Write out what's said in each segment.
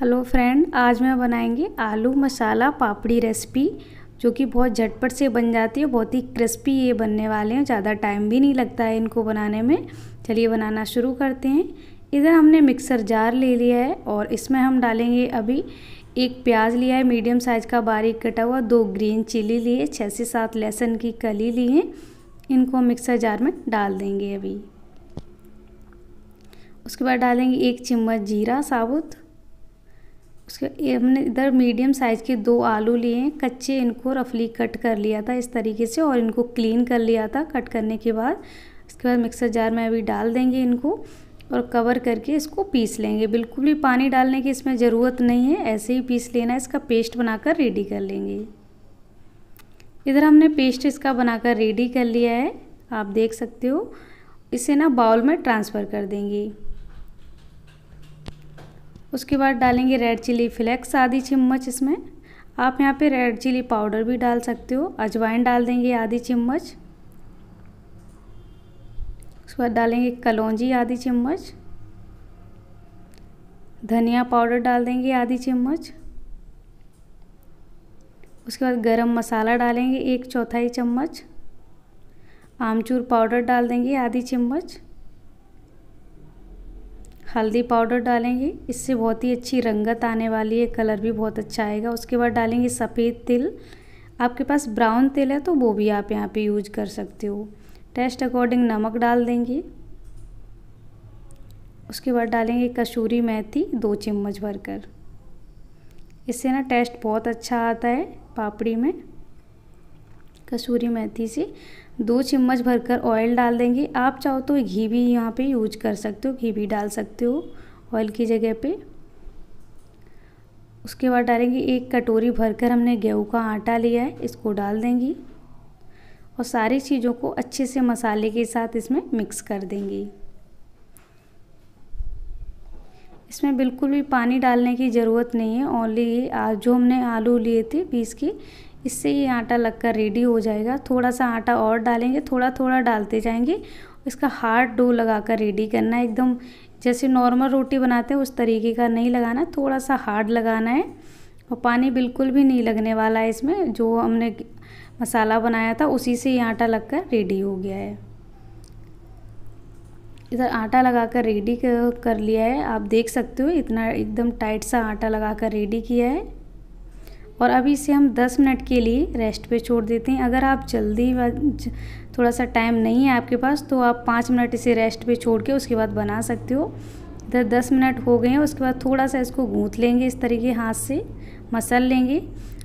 hello friend आज मैं बनाएंगे आलू मसाला पापड़ी रेसिपी जो कि बहुत झटपट से बन जाती है बहुत ही क्रिस्पी ये बनने वाले हैं ज़्यादा टाइम भी नहीं लगता है इनको बनाने में चलिए बनाना शुरू करते हैं इधर हमने मिक्सर जार ले लिया है और इसमें हम डालेंगे अभी एक प्याज लिया है मीडियम साइज़ का बारीक कटा हुआ दो ग्रीन चिली लिए छः से सात लहसुन की कली ली है इनको मिक्सर जार में डाल देंगे अभी उसके बाद डालेंगे एक चम्मच जीरा साबुत उसके ये हमने इधर मीडियम साइज़ के दो आलू लिए हैं कच्चे इनको रफली कट कर लिया था इस तरीके से और इनको क्लीन कर लिया था कट करने के बाद इसके बाद मिक्सर जार में अभी डाल देंगे इनको और कवर करके इसको पीस लेंगे बिल्कुल भी पानी डालने की इसमें ज़रूरत नहीं है ऐसे ही पीस लेना है इसका पेस्ट बनाकर रेडी कर लेंगे इधर हमने पेस्ट इसका बनाकर रेडी कर लिया है आप देख सकते हो इसे ना बाउल में ट्रांसफ़र कर देंगे उसके बाद डालेंगे रेड चिली फ्लेक्स आधी चम्मच इसमें आप यहाँ पे रेड चिली पाउडर भी डाल सकते हो अजवाइन डाल देंगे आधी चम्मच उसके बाद डालेंगे कलौजी आधी चम्मच धनिया पाउडर डाल देंगे आधी चम्मच उसके बाद गरम मसाला डालेंगे एक चौथाई चम्मच आमचूर पाउडर डाल देंगे आधी चम्मच हल्दी पाउडर डालेंगे इससे बहुत ही अच्छी रंगत आने वाली है कलर भी बहुत अच्छा आएगा उसके बाद डालेंगे सफ़ेद तिल आपके पास ब्राउन तिल है तो वो भी आप यहाँ पे यूज कर सकते हो टेस्ट अकॉर्डिंग नमक डाल देंगे उसके बाद डालेंगे कसूरी मेथी दो चम्मच भरकर इससे ना टेस्ट बहुत अच्छा आता है पापड़ी में कसूरी मेथी से दो चम्मच भरकर ऑयल डाल देंगे आप चाहो तो घी भी यहाँ पे यूज कर सकते हो घी भी डाल सकते हो ऑयल की जगह पे उसके बाद डालेंगे एक कटोरी भरकर हमने गेहूँ का आटा लिया है इसको डाल देंगी और सारी चीज़ों को अच्छे से मसाले के साथ इसमें मिक्स कर देंगी इसमें बिल्कुल भी पानी डालने की ज़रूरत नहीं है ओनली ये आज जो हमने आलू लिए थे पीस के इससे ये आटा लगकर रेडी हो जाएगा थोड़ा सा आटा और डालेंगे थोड़ा थोड़ा डालते जाएंगे इसका हार्ड डो लगा कर रेडी करना है एकदम जैसे नॉर्मल रोटी बनाते हैं उस तरीके का नहीं लगाना थोड़ा सा हार्ड लगाना है और पानी बिल्कुल भी नहीं लगने वाला है इसमें जो हमने मसाला बनाया था उसी से ये आटा लगकर रेडी हो गया है इधर आटा लगाकर रेडी कर लिया है आप देख सकते हो इतना एकदम टाइट सा आटा लगाकर रेडी किया है और अभी इसे हम 10 मिनट के लिए रेस्ट पे छोड़ देते हैं अगर आप जल्दी थोड़ा सा टाइम नहीं है आपके पास तो आप पाँच मिनट इसे रेस्ट पे छोड़ के उसके बाद बना सकते हो इधर दस मिनट हो गए हैं उसके बाद थोड़ा सा इसको गूँथ लेंगे इस तरीके हाथ से मसल लेंगे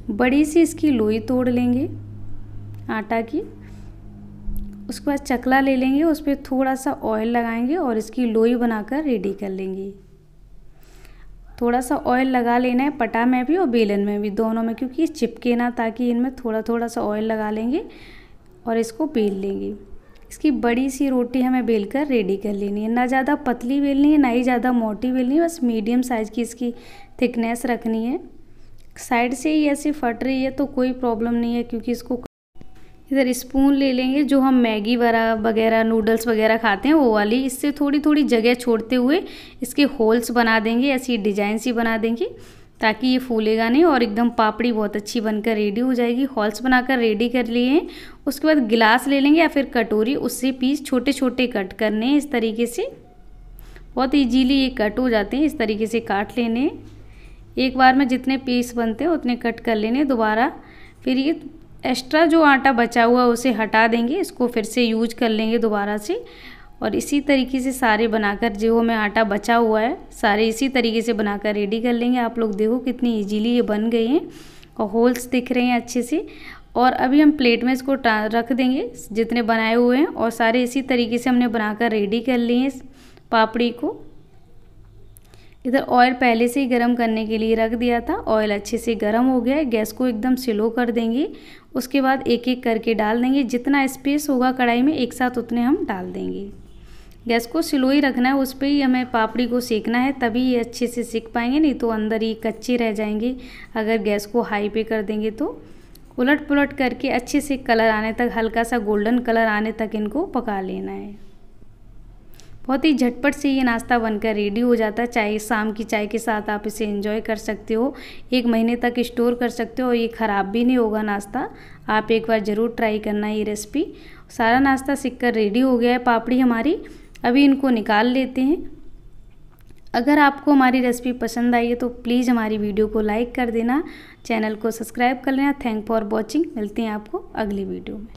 बड़ी सी इसकी लोई तोड़ लेंगे आटा की उसके बाद चकला ले लेंगे उस पर थोड़ा सा ऑयल लगाएंगे और इसकी लोई बनाकर रेडी कर लेंगे थोड़ा सा ऑयल लगा लेना है पटा में भी और बेलन में भी दोनों में क्योंकि चिपके ना ताकि इनमें थोड़ा थोड़ा सा ऑयल लगा लेंगे और इसको बेल लेंगे इसकी बड़ी सी रोटी हमें बेल कर रेडी कर लेनी है ना ज़्यादा पतली बेलनी है ना ही ज़्यादा मोटी बेलनी है बस मीडियम साइज़ की इसकी थिकनेस रखनी है साइड से ही ऐसी फट रही है तो कोई प्रॉब्लम नहीं है क्योंकि इसको इधर स्पून ले लेंगे जो हम मैगी वगैरह वगैरह नूडल्स वगैरह खाते हैं वो वाली इससे थोड़ी थोड़ी जगह छोड़ते हुए इसके होल्स बना देंगे ऐसी डिजाइन सी बना देंगे ताकि ये फूलेगा नहीं और एकदम पापड़ी बहुत अच्छी बनकर रेडी हो जाएगी हॉल्स बनाकर रेडी कर लिए उसके बाद गिलास ले लेंगे या फिर कटोरी उससे पीस छोटे छोटे कट करने हैं इस तरीके से बहुत इजीली ये कट हो जाते हैं इस तरीके से काट लेने एक बार में जितने पीस बनते हैं उतने कट कर लेने दोबारा फिर ये एक्स्ट्रा जो आटा बचा हुआ उसे हटा देंगे इसको फिर से यूज कर लेंगे दोबारा से और इसी तरीके से सारे बनाकर जो हमें आटा बचा हुआ है सारे इसी तरीके से बनाकर रेडी कर लेंगे आप लोग देखो कितनी इजीली ये बन गई हैं और होल्स दिख रहे हैं अच्छे से और अभी हम प्लेट में इसको रख देंगे जितने बनाए हुए हैं और सारे इसी तरीके से हमने बनाकर रेडी कर लिए हैं पापड़ी को इधर ऑयल पहले से ही गर्म करने के लिए रख दिया था ऑयल अच्छे से गर्म हो गया है गैस को एकदम स्लो कर देंगे उसके बाद एक एक करके डाल देंगे जितना स्पेस होगा कढ़ाई में एक साथ उतने हम डाल देंगे गैस को स्लो ही रखना है उस पर ही हमें पापड़ी को सेकना है तभी ये अच्छे से सीख पाएंगे नहीं तो अंदर ही कच्चे रह जाएंगे अगर गैस को हाई पे कर देंगे तो उलट पुलट करके अच्छे से कलर आने तक हल्का सा गोल्डन कलर आने तक इनको पका लेना है बहुत ही झटपट से ये नाश्ता बनकर रेडी हो जाता है चाहे शाम की चाय के साथ आप इसे इंजॉय कर सकते हो एक महीने तक स्टोर कर सकते हो और ये ख़राब भी नहीं होगा नाश्ता आप एक बार ज़रूर ट्राई करना ये रेसिपी सारा नाश्ता सीख कर रेडी हो गया है पापड़ी हमारी अभी इनको निकाल लेते हैं अगर आपको हमारी रेसिपी पसंद आई है तो प्लीज़ हमारी वीडियो को लाइक कर देना चैनल को सब्सक्राइब कर लेना थैंक फॉर वॉचिंग मिलते हैं आपको अगली वीडियो में